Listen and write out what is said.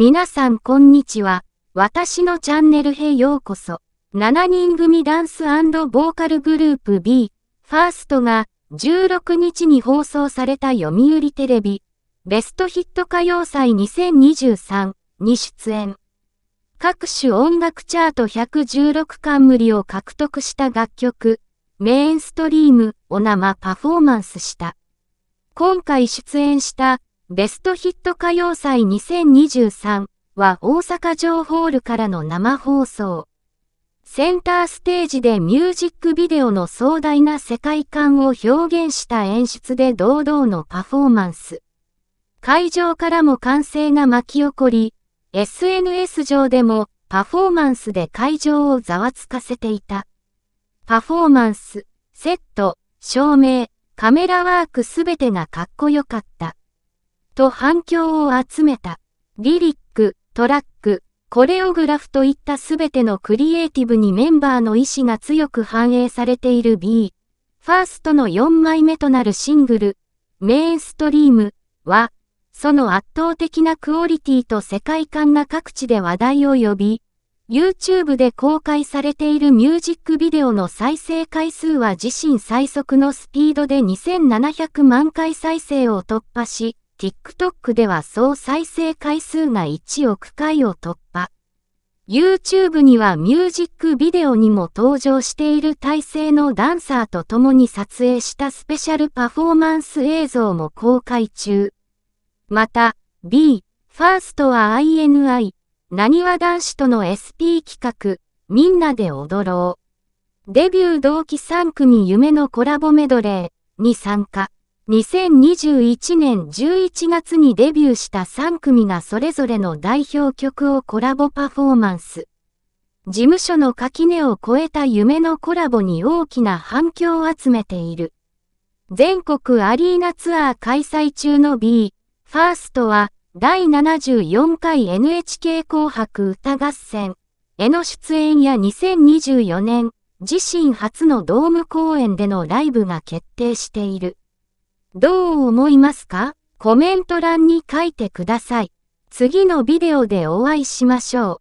皆さんこんにちは。私のチャンネルへようこそ。7人組ダンスボーカルグループ B、ファーストが16日に放送された読売テレビ、ベストヒット歌謡祭2023に出演。各種音楽チャート116冠を獲得した楽曲、メインストリームを生パフォーマンスした。今回出演したベストヒット歌謡祭2023は大阪城ホールからの生放送。センターステージでミュージックビデオの壮大な世界観を表現した演出で堂々のパフォーマンス。会場からも歓声が巻き起こり、SNS 上でもパフォーマンスで会場をざわつかせていた。パフォーマンス、セット、照明、カメラワークすべてがかっこよかった。と反響を集めた。リリック、トラック、コレオグラフといったすべてのクリエイティブにメンバーの意思が強く反映されている B。ファーストの4枚目となるシングル、メインストリームは、その圧倒的なクオリティと世界観が各地で話題を呼び、YouTube で公開されているミュージックビデオの再生回数は自身最速のスピードで2700万回再生を突破し、TikTok では総再生回数が1億回を突破。YouTube にはミュージックビデオにも登場している体制のダンサーと共に撮影したスペシャルパフォーマンス映像も公開中。また、B、ファーストは INI、なにわ男子との SP 企画、みんなで踊ろう。デビュー同期3組夢のコラボメドレーに参加。2021年11月にデビューした3組がそれぞれの代表曲をコラボパフォーマンス。事務所の垣根を越えた夢のコラボに大きな反響を集めている。全国アリーナツアー開催中の B、ファーストは第74回 NHK 紅白歌合戦への出演や2024年自身初のドーム公演でのライブが決定している。どう思いますかコメント欄に書いてください。次のビデオでお会いしましょう。